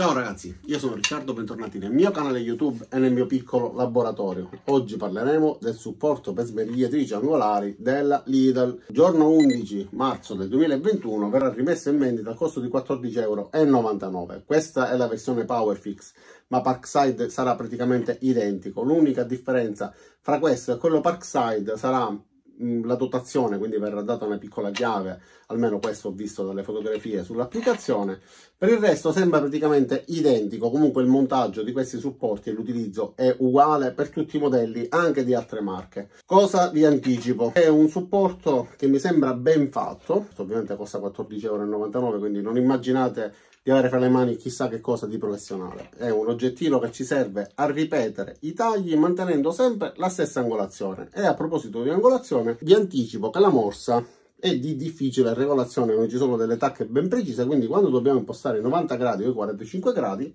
Ciao ragazzi, io sono Riccardo, bentornati nel mio canale YouTube e nel mio piccolo laboratorio. Oggi parleremo del supporto per sbadigliatrici angolari della Lidl. Giorno 11 marzo del 2021 verrà rimessa in vendita al costo di 14,99 euro. Questa è la versione Powerfix, ma Parkside sarà praticamente identico. L'unica differenza fra questo e quello Parkside sarà Mm, la dotazione, quindi verrà data una piccola chiave, almeno questo ho visto dalle fotografie sull'applicazione. Per il resto sembra praticamente identico, comunque il montaggio di questi supporti e l'utilizzo è uguale per tutti i modelli, anche di altre marche. Cosa vi anticipo? È un supporto che mi sembra ben fatto, ovviamente costa 14,99€, quindi non immaginate di avere fra le mani chissà che cosa di professionale. È un oggettino che ci serve a ripetere i tagli mantenendo sempre la stessa angolazione. E a proposito di angolazione, vi anticipo che la morsa è di difficile regolazione, non ci sono delle tacche ben precise, quindi quando dobbiamo impostare 90 gradi o 45 gradi,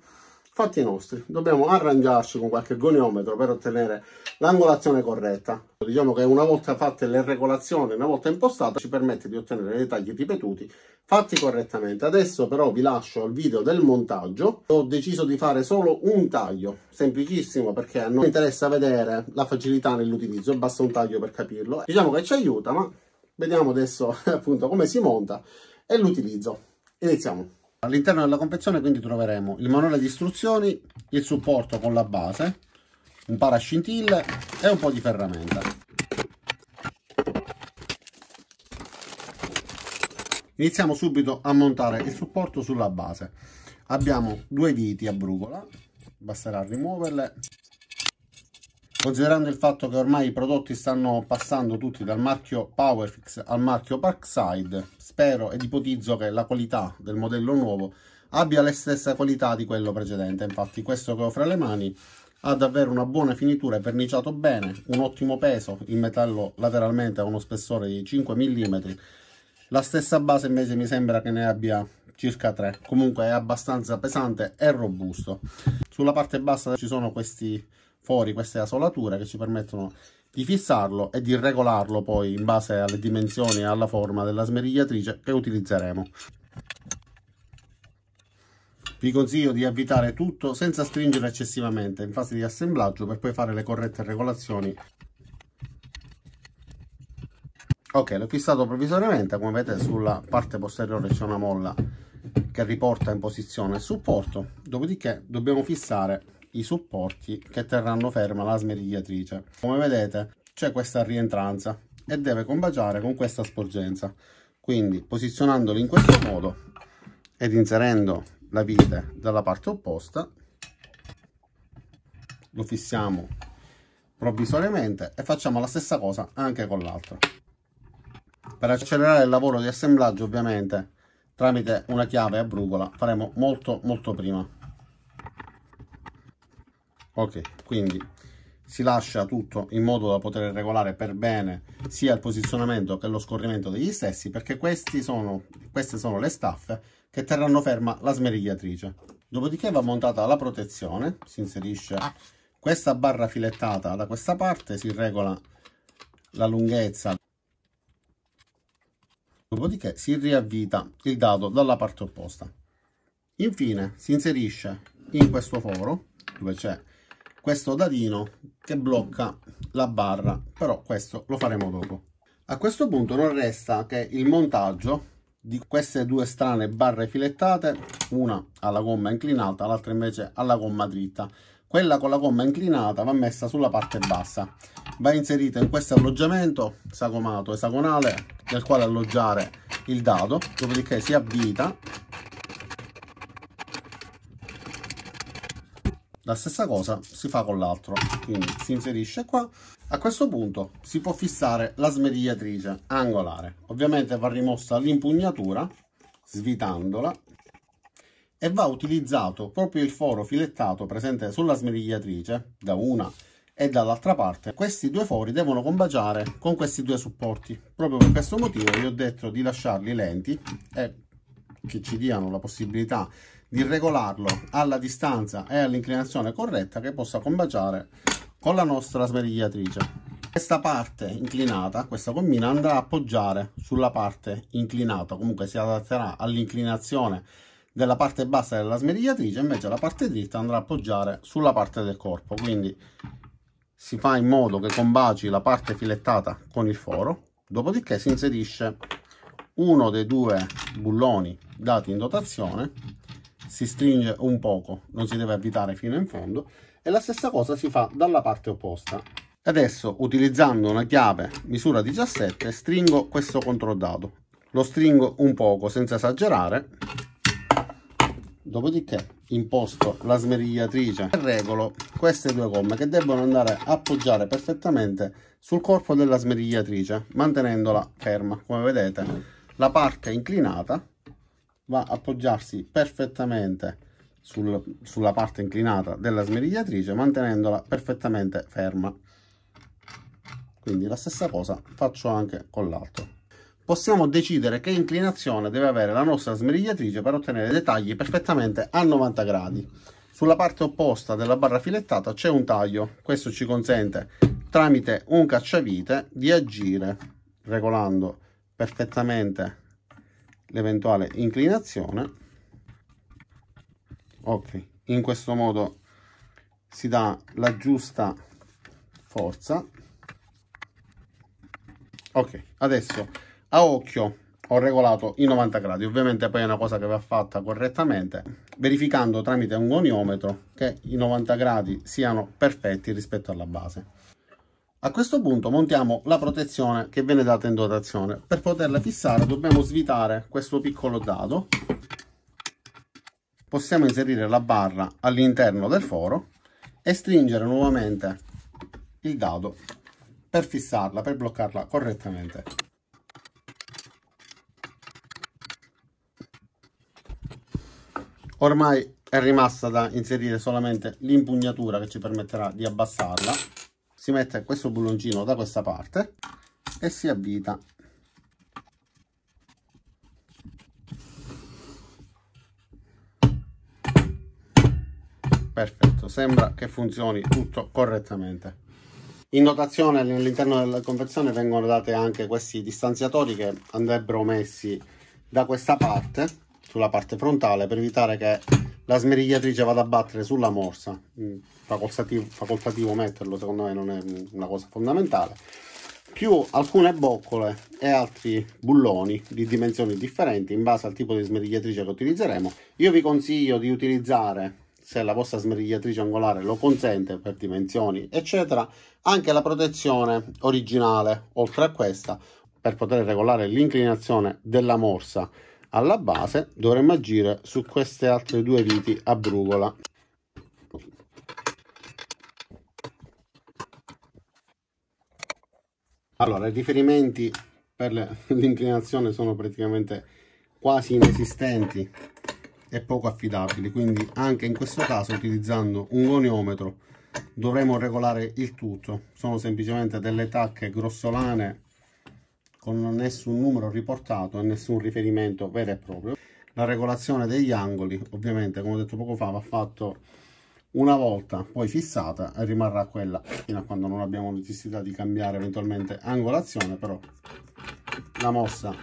fatti nostri, dobbiamo arrangiarci con qualche goniometro per ottenere l'angolazione corretta. Diciamo che una volta fatte le regolazioni, una volta impostata, ci permette di ottenere dei tagli ripetuti fatti correttamente. Adesso però vi lascio al video del montaggio, ho deciso di fare solo un taglio, semplicissimo perché a noi interessa vedere la facilità nell'utilizzo, basta un taglio per capirlo. Diciamo che ci aiuta, ma vediamo adesso appunto come si monta e l'utilizzo. Iniziamo. All'interno della confezione quindi troveremo il manuale di istruzioni, il supporto con la base, un parascintille e un po' di ferramenta. Iniziamo subito a montare il supporto sulla base. Abbiamo due viti a brugola, basterà rimuoverle Considerando il fatto che ormai i prodotti stanno passando tutti dal marchio Powerfix al marchio Parkside, spero ed ipotizzo che la qualità del modello nuovo abbia la stessa qualità di quello precedente. Infatti questo che ho fra le mani ha davvero una buona finitura, è verniciato bene, un ottimo peso, il metallo lateralmente ha uno spessore di 5 mm. La stessa base invece mi sembra che ne abbia circa 3, comunque è abbastanza pesante e robusto. Sulla parte bassa ci sono questi fuori queste asolature che ci permettono di fissarlo e di regolarlo poi in base alle dimensioni e alla forma della smerigliatrice che utilizzeremo. Vi consiglio di avvitare tutto senza stringere eccessivamente in fase di assemblaggio per poi fare le corrette regolazioni. Ok, l'ho fissato provvisoriamente, come vedete sulla parte posteriore c'è una molla che riporta in posizione il supporto, dopodiché dobbiamo fissare i supporti che terranno ferma la smerigliatrice. Come vedete c'è questa rientranza e deve combaciare con questa sporgenza. Quindi posizionandoli in questo modo ed inserendo la vite dalla parte opposta lo fissiamo provvisoriamente e facciamo la stessa cosa anche con l'altro. Per accelerare il lavoro di assemblaggio ovviamente tramite una chiave a brugola faremo molto molto prima ok quindi si lascia tutto in modo da poter regolare per bene sia il posizionamento che lo scorrimento degli stessi perché sono, queste sono le staffe che terranno ferma la smerigliatrice dopodiché va montata la protezione si inserisce questa barra filettata da questa parte si regola la lunghezza dopodiché si riavvita il dado dalla parte opposta infine si inserisce in questo foro dove c'è questo dadino che blocca la barra, però questo lo faremo dopo. A questo punto non resta che il montaggio di queste due strane barre filettate, una alla gomma inclinata, l'altra invece alla gomma dritta. Quella con la gomma inclinata va messa sulla parte bassa, va inserita in questo alloggiamento sagomato esagonale nel quale alloggiare il dado, dopodiché si avvita La stessa cosa si fa con l'altro, quindi si inserisce qua. A questo punto si può fissare la smerigliatrice angolare. Ovviamente va rimossa l'impugnatura, svitandola, e va utilizzato proprio il foro filettato presente sulla smerigliatrice, da una e dall'altra parte. Questi due fori devono combaciare con questi due supporti. Proprio per questo motivo vi ho detto di lasciarli lenti e che ci diano la possibilità di regolarlo alla distanza e all'inclinazione corretta che possa combaciare con la nostra smerigliatrice. Questa parte inclinata, questa gommina andrà a appoggiare sulla parte inclinata, comunque si adatterà all'inclinazione della parte bassa della smerigliatrice, invece la parte dritta andrà a appoggiare sulla parte del corpo, quindi si fa in modo che combaci la parte filettata con il foro, dopodiché si inserisce uno dei due bulloni dati in dotazione si stringe un poco, non si deve avvitare fino in fondo e la stessa cosa si fa dalla parte opposta. Adesso utilizzando una chiave misura 17 stringo questo controdato, lo stringo un poco senza esagerare, dopodiché imposto la smerigliatrice e regolo queste due gomme che debbono andare a appoggiare perfettamente sul corpo della smerigliatrice mantenendola ferma, come vedete la parte inclinata va a appoggiarsi perfettamente sul, sulla parte inclinata della smerigliatrice mantenendola perfettamente ferma quindi la stessa cosa faccio anche con l'altro possiamo decidere che inclinazione deve avere la nostra smerigliatrice per ottenere dei tagli perfettamente a 90 gradi sulla parte opposta della barra filettata c'è un taglio questo ci consente tramite un cacciavite di agire regolando perfettamente l'eventuale inclinazione ok in questo modo si dà la giusta forza ok adesso a occhio ho regolato i 90 gradi ovviamente poi è una cosa che va fatta correttamente verificando tramite un goniometro che i 90 gradi siano perfetti rispetto alla base a questo punto montiamo la protezione che viene data in dotazione. Per poterla fissare dobbiamo svitare questo piccolo dado. Possiamo inserire la barra all'interno del foro e stringere nuovamente il dado per fissarla, per bloccarla correttamente. Ormai è rimasta da inserire solamente l'impugnatura che ci permetterà di abbassarla si mette questo bulloncino da questa parte e si avvita perfetto sembra che funzioni tutto correttamente in notazione all'interno della confezione vengono date anche questi distanziatori che andrebbero messi da questa parte sulla parte frontale per evitare che la smerigliatrice vada a battere sulla morsa, mm, facoltativo, facoltativo metterlo secondo me non è una cosa fondamentale, più alcune boccole e altri bulloni di dimensioni differenti in base al tipo di smerigliatrice che utilizzeremo. Io vi consiglio di utilizzare, se la vostra smerigliatrice angolare lo consente per dimensioni eccetera, anche la protezione originale oltre a questa per poter regolare l'inclinazione della morsa alla base dovremmo agire su queste altre due viti a brugola. Allora, i riferimenti per l'inclinazione sono praticamente quasi inesistenti e poco affidabili, quindi anche in questo caso utilizzando un goniometro dovremo regolare il tutto. Sono semplicemente delle tacche grossolane con nessun numero riportato e nessun riferimento vero e proprio. La regolazione degli angoli, ovviamente, come ho detto poco fa, va fatto una volta poi fissata e rimarrà quella fino a quando non abbiamo necessità di cambiare eventualmente angolazione, però la mossa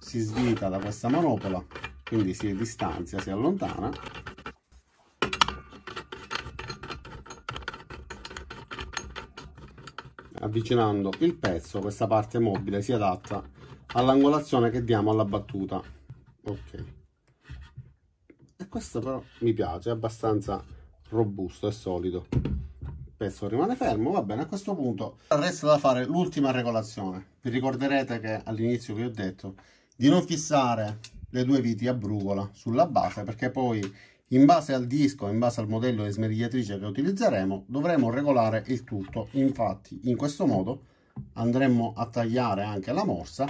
si svita da questa manopola, quindi si distanzia, si allontana avvicinando il pezzo questa parte mobile si adatta all'angolazione che diamo alla battuta ok e questo però mi piace è abbastanza robusto e solido il pezzo rimane fermo va bene a questo punto resta da fare l'ultima regolazione vi ricorderete che all'inizio vi ho detto di non fissare le due viti a brugola sulla base perché poi in base al disco, in base al modello di smerigliatrice che utilizzeremo, dovremo regolare il tutto. Infatti, in questo modo andremo a tagliare anche la morsa.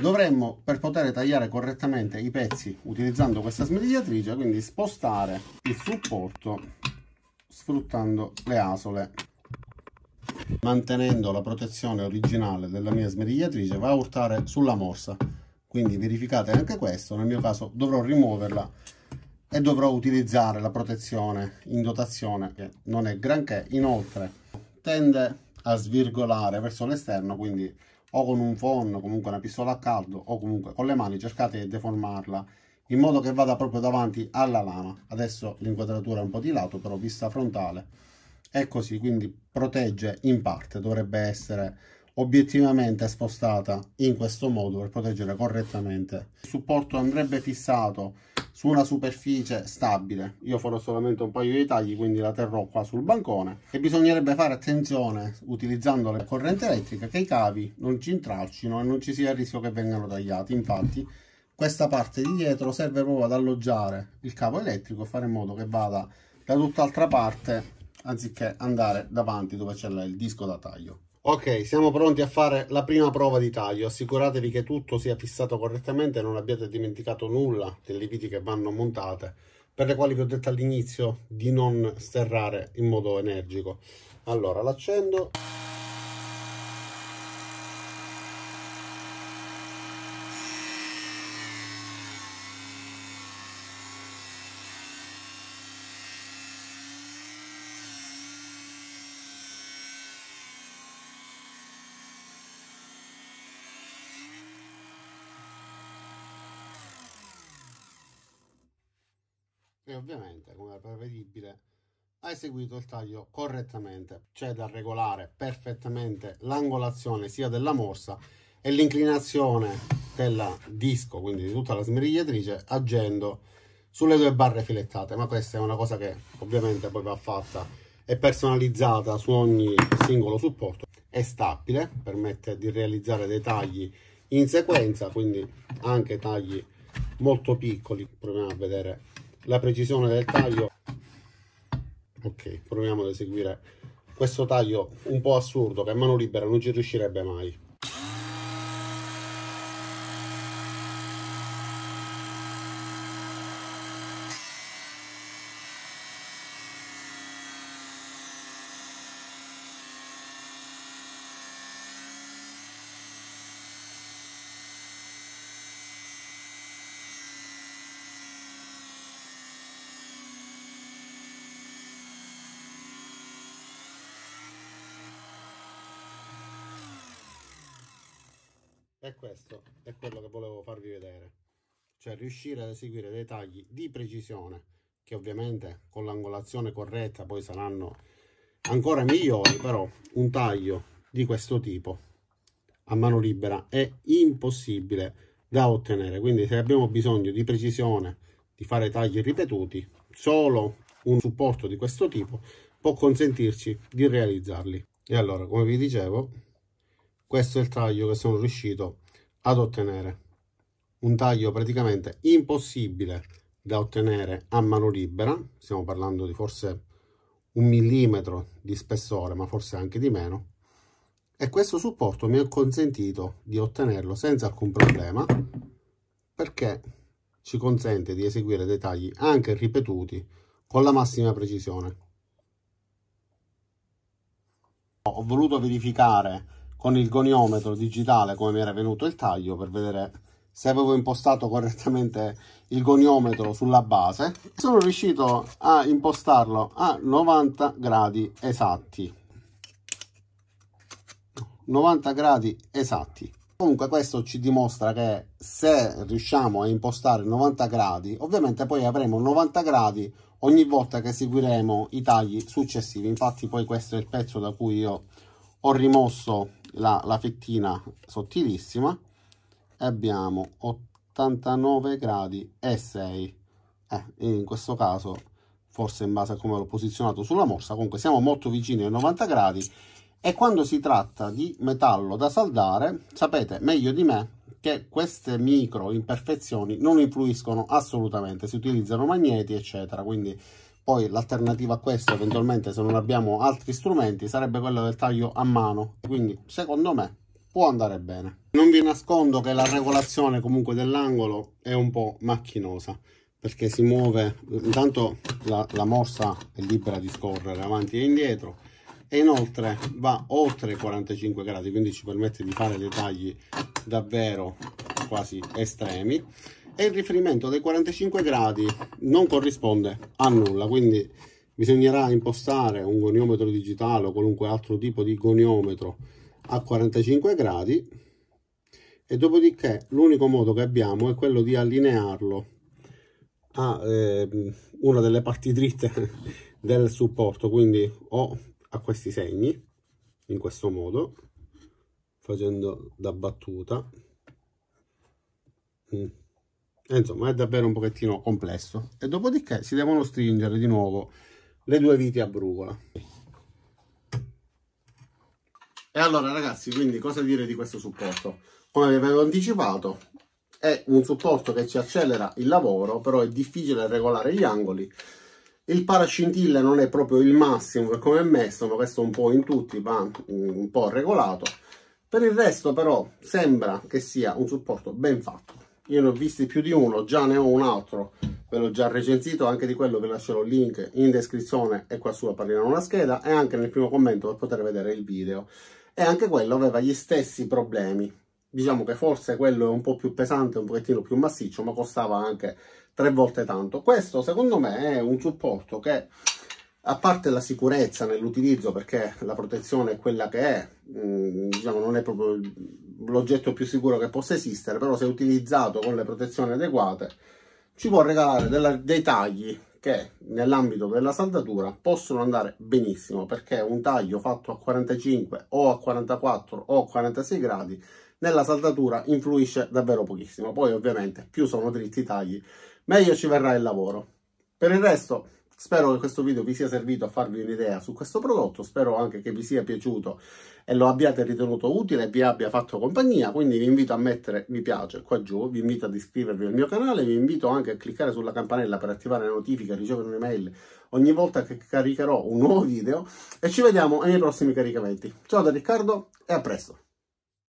Dovremmo, per poter tagliare correttamente i pezzi utilizzando questa smerigliatrice, quindi spostare il supporto sfruttando le asole mantenendo la protezione originale della mia smerigliatrice va a urtare sulla morsa quindi verificate anche questo nel mio caso dovrò rimuoverla e dovrò utilizzare la protezione in dotazione che non è granché inoltre tende a svirgolare verso l'esterno quindi o con un phon comunque una pistola a caldo o comunque con le mani cercate di deformarla in modo che vada proprio davanti alla lama adesso l'inquadratura è un po' di lato però vista frontale è così quindi protegge in parte dovrebbe essere obiettivamente spostata in questo modo per proteggere correttamente. Il supporto andrebbe fissato su una superficie stabile. Io farò solamente un paio di tagli, quindi la terrò qua sul bancone. E bisognerebbe fare attenzione, utilizzando la corrente elettrica, che i cavi non ci intralcino e non ci sia il rischio che vengano tagliati. Infatti, questa parte di dietro serve proprio ad alloggiare il cavo elettrico e fare in modo che vada da tutt'altra parte, anziché andare davanti dove c'è il disco da taglio. Ok, siamo pronti a fare la prima prova di taglio. Assicuratevi che tutto sia fissato correttamente e non abbiate dimenticato nulla delle viti che vanno montate, per le quali vi ho detto all'inizio di non sterrare in modo energico. Allora, l'accendo. e ovviamente, come era prevedibile, ha eseguito il taglio correttamente, cioè da regolare perfettamente l'angolazione sia della morsa e l'inclinazione del disco, quindi di tutta la smerigliatrice, agendo sulle due barre filettate, ma questa è una cosa che ovviamente poi va fatta e personalizzata su ogni singolo supporto, è stabile, permette di realizzare dei tagli in sequenza, quindi anche tagli molto piccoli, proviamo a vedere la precisione del taglio ok proviamo ad eseguire questo taglio un po' assurdo che a mano libera non ci riuscirebbe mai e questo è quello che volevo farvi vedere cioè riuscire ad eseguire dei tagli di precisione che ovviamente con l'angolazione corretta poi saranno ancora migliori però un taglio di questo tipo a mano libera è impossibile da ottenere quindi se abbiamo bisogno di precisione di fare tagli ripetuti solo un supporto di questo tipo può consentirci di realizzarli e allora come vi dicevo questo è il taglio che sono riuscito ad ottenere un taglio praticamente impossibile da ottenere a mano libera stiamo parlando di forse un millimetro di spessore ma forse anche di meno e questo supporto mi ha consentito di ottenerlo senza alcun problema perché ci consente di eseguire dei tagli anche ripetuti con la massima precisione ho voluto verificare con il goniometro digitale come mi era venuto il taglio per vedere se avevo impostato correttamente il goniometro sulla base sono riuscito a impostarlo a 90 gradi esatti 90 gradi esatti comunque questo ci dimostra che se riusciamo a impostare 90 gradi ovviamente poi avremo 90 gradi ogni volta che seguiremo i tagli successivi infatti poi questo è il pezzo da cui io ho rimosso la, la fettina sottilissima e abbiamo 89 gradi e 6 eh, in questo caso forse in base a come l'ho posizionato sulla morsa comunque siamo molto vicini ai 90 gradi e quando si tratta di metallo da saldare sapete meglio di me che queste micro imperfezioni non influiscono assolutamente si utilizzano magneti eccetera quindi poi l'alternativa a questo eventualmente se non abbiamo altri strumenti sarebbe quello del taglio a mano quindi secondo me può andare bene non vi nascondo che la regolazione comunque dell'angolo è un po' macchinosa perché si muove intanto la, la morsa è libera di scorrere avanti e indietro e inoltre va oltre i 45 gradi quindi ci permette di fare dei tagli davvero quasi estremi e il riferimento dei 45 gradi non corrisponde a nulla quindi bisognerà impostare un goniometro digitale o qualunque altro tipo di goniometro a 45 gradi e dopodiché l'unico modo che abbiamo è quello di allinearlo a eh, una delle parti dritte del supporto quindi o a questi segni in questo modo facendo da battuta mm. Eh, insomma è davvero un pochettino complesso e dopodiché si devono stringere di nuovo le due viti a brugola e allora ragazzi quindi cosa dire di questo supporto come vi avevo anticipato è un supporto che ci accelera il lavoro però è difficile regolare gli angoli il parascintilla non è proprio il massimo per come è messo ma questo un po' in tutti va un po' regolato per il resto però sembra che sia un supporto ben fatto io ne ho visti più di uno, già ne ho un altro, ve l'ho già recensito, anche di quello vi lascerò il link in descrizione e qua su apparirà una scheda e anche nel primo commento per poter vedere il video. E anche quello aveva gli stessi problemi. Diciamo che forse quello è un po' più pesante, un pochettino più massiccio, ma costava anche tre volte tanto. Questo secondo me è un supporto che a parte la sicurezza nell'utilizzo perché la protezione è quella che è, mm, diciamo non è proprio l'oggetto più sicuro che possa esistere, però se utilizzato con le protezioni adeguate ci può regalare della, dei tagli che nell'ambito della saldatura possono andare benissimo perché un taglio fatto a 45 o a 44 o a 46 gradi nella saldatura influisce davvero pochissimo. Poi ovviamente più sono dritti i tagli meglio ci verrà il lavoro. Per il resto Spero che questo video vi sia servito a farvi un'idea su questo prodotto, spero anche che vi sia piaciuto e lo abbiate ritenuto utile e vi abbia fatto compagnia, quindi vi invito a mettere mi piace qua giù, vi invito ad iscrivervi al mio canale, vi invito anche a cliccare sulla campanella per attivare le notifiche e ricevere un'email ogni volta che caricherò un nuovo video e ci vediamo nei prossimi caricamenti. Ciao da Riccardo e a presto!